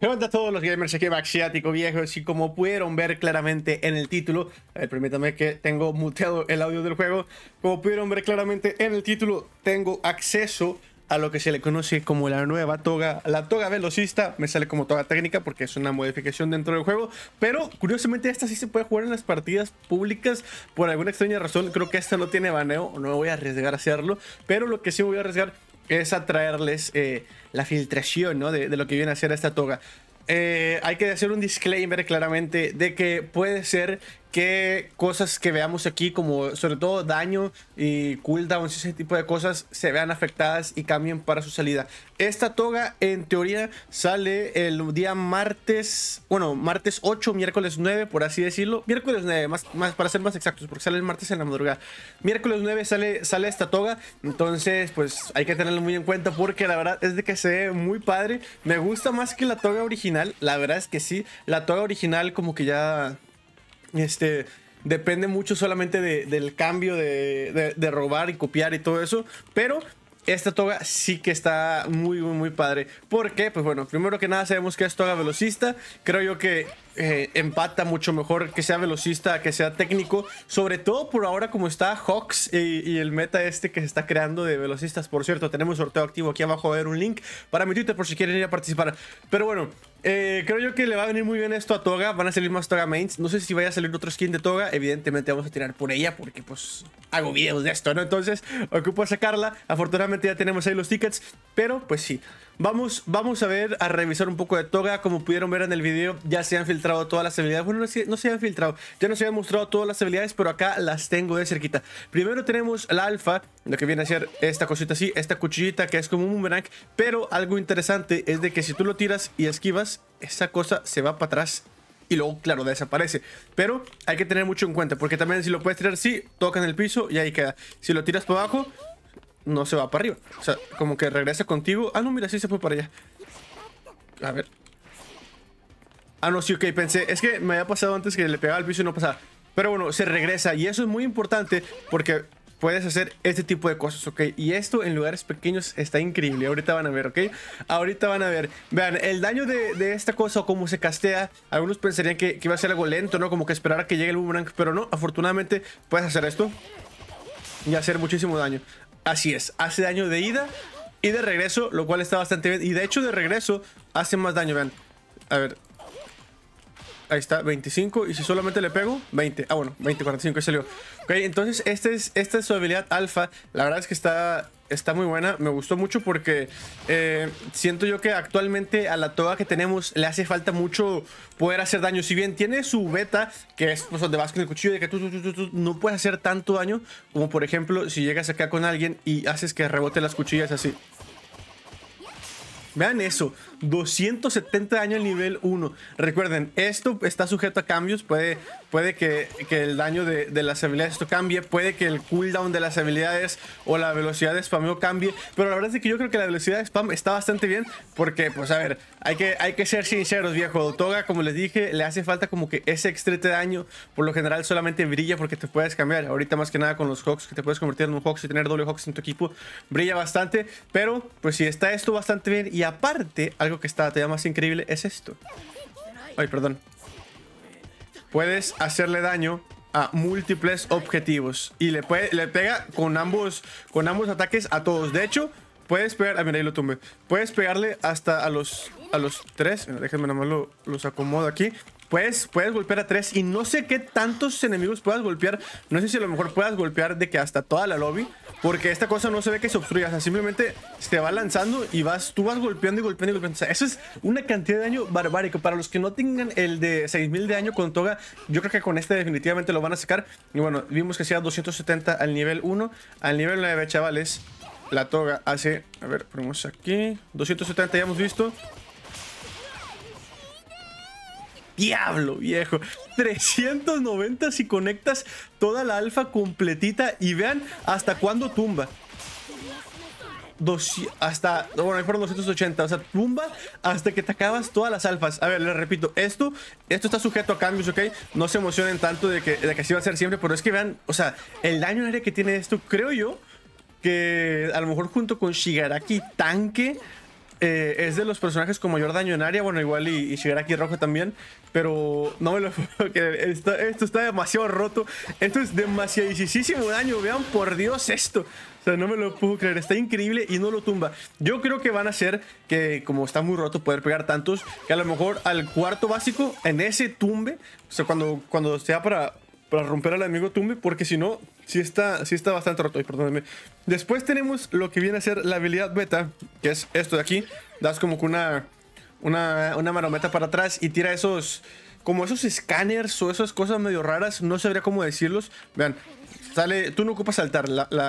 Levanta a todos los gamers, aquí Maxiático Viejo y como pudieron ver claramente en el título, permítame permítanme que tengo muteado el audio del juego, como pudieron ver claramente en el título tengo acceso a lo que se le conoce como la nueva toga, la toga velocista, me sale como toga técnica porque es una modificación dentro del juego, pero curiosamente esta sí se puede jugar en las partidas públicas por alguna extraña razón, creo que esta no tiene baneo, no me voy a arriesgar a hacerlo, pero lo que sí voy a arriesgar es atraerles eh, la filtración de, lo que viene a ser esta toga. Eh, hay que hacer un disclaimer claramente de que puede ser que cosas que veamos aquí, como sobre todo daño y cooldowns y ese tipo de cosas, se vean afectadas y cambien para su salida. Esta toga, en teoría, sale el día martes, bueno, martes 8, miércoles 9, por así decirlo. Miércoles 9, más, para ser más exactos, porque sale el martes en la madrugada. Miércoles 9 sale, sale esta toga, entonces, pues hay que tenerlo muy en cuenta porque la verdad es de que se ve muy padre. Me gusta más que la toga original, la verdad es que sí, la toga original como que ya este, depende mucho solamente del cambio de, robar y copiar y todo eso. Pero esta toga sí que está muy, muy, muy padre. ¿Por qué? Pues bueno, primero que nada sabemos que es toga velocista. Creo yo que eh, empata mucho mejor, que sea velocista, que sea técnico, sobre todo por ahora como está Hawks y, el meta este que se está creando de velocistas. Por cierto, tenemos sorteo activo aquí abajo, a ver un link para mi Twitter por si quieren ir a participar. Pero bueno, eh, creo yo que le va a venir muy bien esto a Toga, van a salir más Toga mains, no sé si vaya a salir otro skin de Toga, evidentemente vamos a tirar por ella porque pues hago videos de esto, ¿no? Entonces ocupo sacarla, afortunadamente ya tenemos ahí los tickets, pero pues sí. Vamos, vamos a ver, a revisar un poco de Toga. Como pudieron ver en el video, ya se han filtrado todas las habilidades. Bueno, no se, han filtrado, ya no se han mostrado todas las habilidades, pero acá las tengo de cerquita. Primero tenemos la alfa, lo que viene a ser esta cosita así, esta cuchillita que es como un boomerang. Pero algo interesante es de que si tú lo tiras y esquivas, esa cosa se va para atrás y luego, claro, desaparece. Pero hay que tener mucho en cuenta, porque también si lo puedes tirar, sí, toca en el piso y ahí queda. Si lo tiras para abajo, no se va para arriba. O sea, como que regresa contigo. Ah, no, mira, sí se fue para allá. A ver. Ah, no, sí, ok, pensé. Es que me había pasado antes que le pegaba al piso y no pasaba. Pero bueno, se regresa. Y eso es muy importante porque puedes hacer este tipo de cosas, ¿ok? Y esto en lugares pequeños está increíble. Ahorita van a ver, ¿ok? Ahorita van a ver. Vean, el daño de, esta cosa o cómo se castea, algunos pensarían que, que, iba a ser algo lento, ¿no? Como que esperar a que llegue el boomerang, pero no, afortunadamente puedes hacer esto y hacer muchísimo daño. Así es, hace daño de ida y de regreso, lo cual está bastante bien. Y de hecho de regreso hace más daño, vean. A ver, Ahí está, 25. Y si solamente le pego, 20. Ah, bueno, 20, 45, ahí salió. Ok, entonces este es, esta es su habilidad alfa. La verdad es que está, está muy buena. Me gustó mucho porque eh, siento yo que actualmente a la toga que tenemos le hace falta mucho poder hacer daño. Si bien tiene su beta, que es pues, donde vas con el cuchillo, de que tú, no puedes hacer tanto daño como, por ejemplo, si llegas acá con alguien y haces que rebote las cuchillas así. Vean eso, 270 daño al nivel 1. Recuerden, esto está sujeto a cambios, puede, puede que, el daño de, las habilidades esto cambie, puede que el cooldown de las habilidades o la velocidad de spameo cambie, pero la verdad es que yo creo que la velocidad de spam está bastante bien porque, pues a ver, hay que, hay que ser sinceros, viejo. Toga, como les dije, le hace falta como que ese extra de daño. Por lo general solamente brilla porque te puedes cambiar. Ahorita más que nada con los Hawks, que te puedes convertir en un Hawks y tener doble Hawks en tu equipo. Brilla bastante, pero pues si está esto bastante bien. Y aparte, algo que está todavía más increíble es esto. Ay, perdón. Puedes hacerle daño a múltiples objetivos. Y le, le pega con ambos, con ambos ataques a todos. De hecho, Puedes pegar. Ah, mira, ahí lo tumbé. Puedes pegarle hasta a los. A los tres. Déjenme nomás lo, los acomodo aquí. Puedes, puedes golpear a tres. Y no sé qué tantos enemigos puedas golpear. No sé si a lo mejor puedas golpear de que hasta toda la lobby. Porque esta cosa no se ve que se obstruya. O sea, simplemente se va lanzando y vas, tú vas golpeando y golpeando y golpeando. O sea, eso es una cantidad de daño barbárico. Para los que no tengan el de 6000 de daño con Toga, yo creo que con este definitivamente lo van a sacar. Y bueno, vimos que sea 270 al nivel 1. Al nivel 9, chavales. La toga hace... A ver, ponemos aquí. 270 ya hemos visto. Diablo, viejo. 390 si conectas toda la alfa completita y vean hasta cuándo tumba. hasta, bueno, ahí fueron 280, o sea, tumba hasta que te acabas todas las alfas. A ver, les repito, esto, esto está sujeto a cambios, ¿ok? No se emocionen tanto de que, de que así va a ser siempre, pero es que vean, o sea, el daño aéreo que tiene esto, creo yo, que a lo mejor junto con Shigaraki Tanque eh, es de los personajes con mayor daño en área, bueno, igual y, Shigaraki Rojo también, pero no me lo puedo creer, esto, está demasiado roto, esto es demasiadísimo daño, vean por Dios esto, o sea, no me lo puedo creer, está increíble y no lo tumba. Yo creo que van a ser que, como está muy roto poder pegar tantos, que a lo mejor al cuarto básico, en ese tumbe, o sea, cuando, cuando sea para para romper al amigo Tumbe, porque si no, si está, si está bastante roto. Ay, perdónenme. Después tenemos lo que viene a ser la habilidad beta, que es esto de aquí. Das como que una, una, una marometa para atrás y tira esos, como esos escáneres o esas cosas medio raras, no sabría cómo decirlos. Vean, sale, tú no ocupas saltar,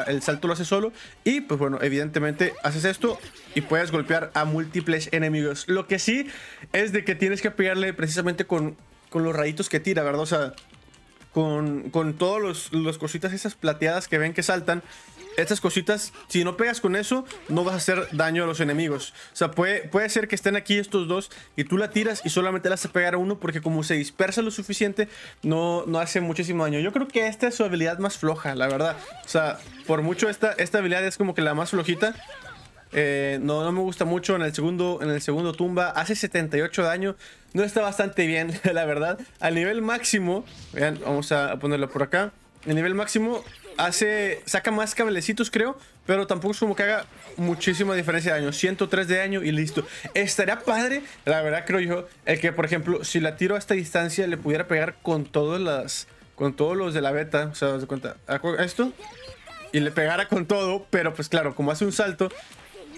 el salto lo haces solo y pues bueno, evidentemente haces esto y puedes golpear a múltiples enemigos. Lo que sí es de que tienes que pegarle precisamente con, con los rayitos que tira, ¿verdad? O sea, con, con todas las cositas esas plateadas que ven que saltan. Estas cositas, si no pegas con eso, no vas a hacer daño a los enemigos. O sea, puede, puede ser que estén aquí estos dos y tú la tiras y solamente la a pegar a uno porque como se dispersa lo suficiente, no, no hace muchísimo daño. Yo creo que esta es su habilidad más floja, la verdad. O sea, por mucho esta, esta habilidad es como que la más flojita. Eh, no, no me gusta mucho. En el segundo, en el segundo tumba hace 78 daño. No está bastante bien, la verdad. Al nivel máximo, vean, vamos a ponerlo por acá. El nivel máximo hace, saca más cablecitos creo, pero tampoco es como que haga muchísima diferencia de daño. 103 de daño y listo. Estaría padre, la verdad creo yo, el que, por ejemplo, si la tiro a esta distancia, le pudiera pegar con todas las... Con todos los de la beta, o sea, cuenta? Esto, y le pegara con todo, pero pues claro, como hace un salto,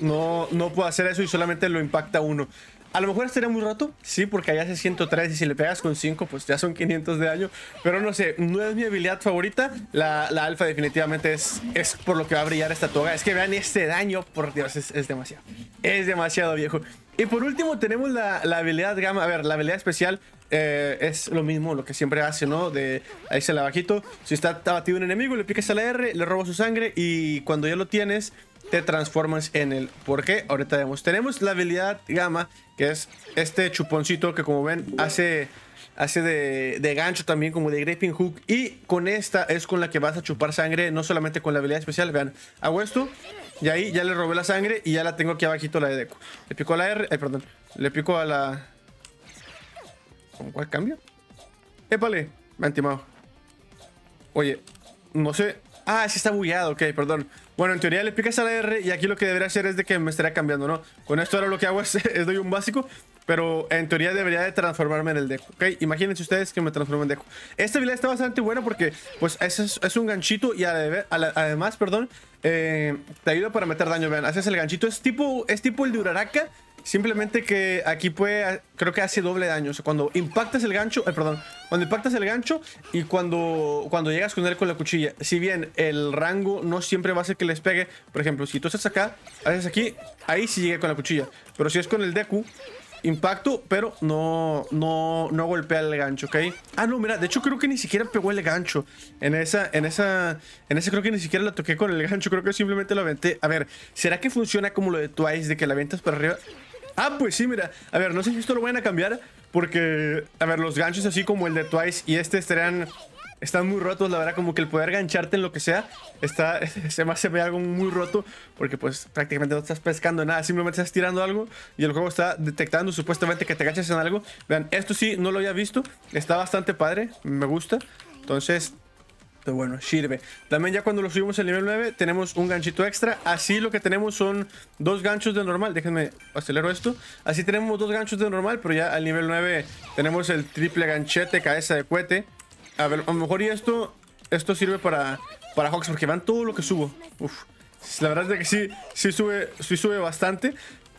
no, puedo hacer eso y solamente lo impacta uno. A lo mejor estaría muy rato, sí, porque allá hace 103 y si le pegas con 5, pues ya son 500 de daño. Pero no sé, no es mi habilidad favorita. La, alfa definitivamente es, es por lo que va a brillar esta toga. Es que vean este daño, por Dios, es, demasiado. Es demasiado viejo. Y por último tenemos la, habilidad gamma. A ver, la habilidad especial eh, es lo mismo, lo que siempre hace, ¿no? De ahí se la bajito. Si está abatido un enemigo, le piques a la R, le robas su sangre y cuando ya lo tienes te transformas en el por qué. Ahorita vemos. Tenemos la habilidad Gama, que es este chuponcito que como ven hace, hace de, gancho también, como de gripping hook. Y con esta es con la que vas a chupar sangre, no solamente con la habilidad especial. Vean, hago esto y ahí ya le robé la sangre y ya la tengo aquí abajito la de Deco. Le pico a la R, eh, perdón, le pico a la... ¿Con cuál cambio? Épale, me ha intimado. Oye, no sé, Ah, sí está bugueado, ok, perdón. Bueno, en teoría le picas a la R y aquí lo que debería hacer es de que me estaría cambiando, ¿no? Con esto ahora lo que hago es, doy un básico, pero en teoría debería de transformarme en el Dejo, ¿ok? Imagínense ustedes que me transformo en Dejo Esta habilidad está bastante buena porque, pues, es, es un ganchito y además, perdón, eh, te ayuda para meter daño, vean. Haces el ganchito, es tipo, es tipo el de Uraraka, Simplemente que aquí puede, creo que hace doble daño. O sea, cuando impactas el gancho, eh, perdón, cuando impactas el gancho y cuando, cuando llegas con él con la cuchilla. Si bien el rango no siempre va a ser que les pegue, por ejemplo, si tú estás acá, haces aquí, ahí sí llega con la cuchilla. Pero si es con el Deku, impacto, pero no, no, no golpea el gancho, ¿ok? Ah, no, mira, de hecho creo que ni siquiera pegó el gancho. En esa, en esa, en esa creo que ni siquiera la toqué con el gancho, creo que simplemente lo aventé. A ver, ¿será que funciona como lo de Twice, de que la aventas para arriba? Ah, pues sí, mira. A ver, no sé si esto lo van a cambiar. Porque, a ver, los ganchos así como el de Twice y este estarían... Están muy rotos, la verdad, como que el poder gancharte en lo que sea está, se me hace algo muy roto porque pues prácticamente no estás pescando nada, simplemente estás tirando algo y el juego está detectando supuestamente que te ganchas en algo. Vean, esto sí, no lo había visto, está bastante padre, me gusta. Entonces, pero bueno, sirve. También ya cuando lo subimos al nivel 9 tenemos un ganchito extra. Así lo que tenemos son dos ganchos de normal. Déjenme acelero esto. Así tenemos dos ganchos de normal, pero ya al nivel 9 tenemos el triple ganchete, cabeza de cohete. A ver, a lo mejor y esto, esto sirve para, para Hawks porque van todo lo que subo. Uf. La verdad es que sí, sí sube, sí sube bastante.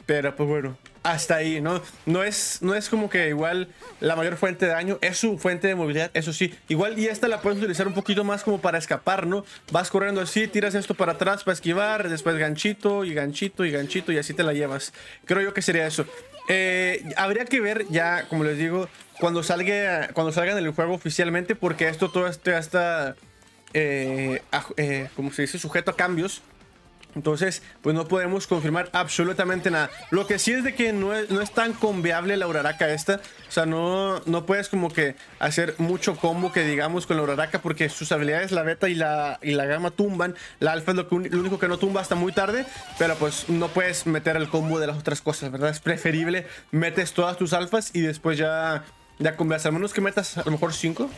Pero pues bueno, hasta ahí, ¿no? No es, no es como que igual la mayor fuente de daño, es su fuente de movilidad, eso sí. Igual y esta la puedes utilizar un poquito más como para escapar, ¿no? Vas corriendo así, tiras esto para atrás para esquivar, después ganchito y ganchito y ganchito y así te la llevas. Creo yo que sería eso. Eh, habría que ver ya, como les digo, cuando salga, cuando salgan el juego oficialmente, porque esto todo esto ya está, eh, eh, como se dice, sujeto a cambios. Entonces, pues no podemos confirmar absolutamente nada. Lo que sí es de que no es, tan conviable la Uraraka esta. O sea, no, no puedes como que hacer mucho combo que digamos con la Uraraka porque sus habilidades, la beta y la, y la gama tumban. La alfa es lo, que, único que no tumba hasta muy tarde, pero pues no puedes meter el combo de las otras cosas, ¿verdad? Es preferible metes todas tus alfas y después ya, ya conversamos menos que metas a lo mejor 5.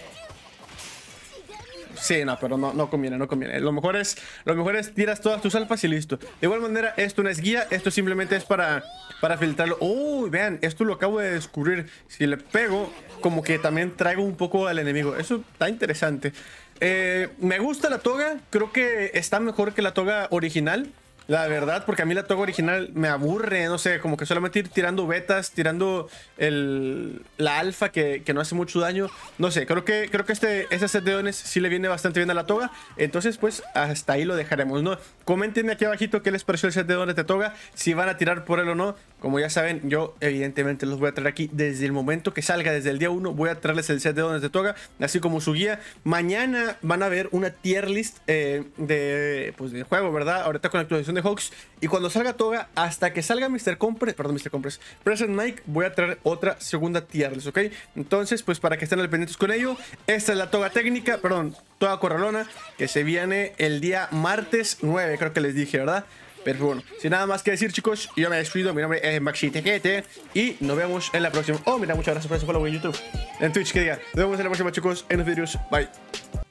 Sí, no, pero no, no conviene, no conviene. Lo mejor, es, lo mejor es tiras todas tus alfas y listo. De igual manera, esto no es guía, esto simplemente es para, para filtrarlo. Uy, Vean, esto lo acabo de descubrir. Si le pego, como que también traigo un poco al enemigo. Eso está interesante. Eh, me gusta la toga, creo que está mejor que la toga original. La verdad, porque a mí la toga original me aburre, no sé, como que solamente ir tirando betas, tirando el, la alfa que, no hace mucho daño. No sé, creo que, creo que este, este, set de dones sí le viene bastante bien a la toga. Entonces, pues, hasta ahí lo dejaremos, ¿no? Coméntenme aquí abajito qué les pareció el set de dones de toga, si van a tirar por él o no. Como ya saben, yo evidentemente los voy a traer aquí desde el momento que salga, desde el día 1, voy a traerles el set de dones de toga, así como su guía. Mañana van a ver una tier list eh, de, pues, de juego, ¿verdad? Ahorita con la actualización de Hawks. Y cuando salga toga, hasta que salga Mr. Compress perdón, Mr. Compress Present Mike, voy a traer otra segunda tier list, ¿ok? Entonces, pues para que estén al pendientes con ello, esta es la toga técnica, perdón, toga corralona, que se viene el día martes 9, creo que les dije, ¿verdad? Pero bueno, sin nada más que decir, chicos, yo me despido. Mi nombre es Maxi Tequete. Y nos vemos en la próxima. Oh, mira, muchas gracias por su follow en YouTube. En Twitch, que diga. Nos vemos en la próxima, chicos, en los videos. Bye.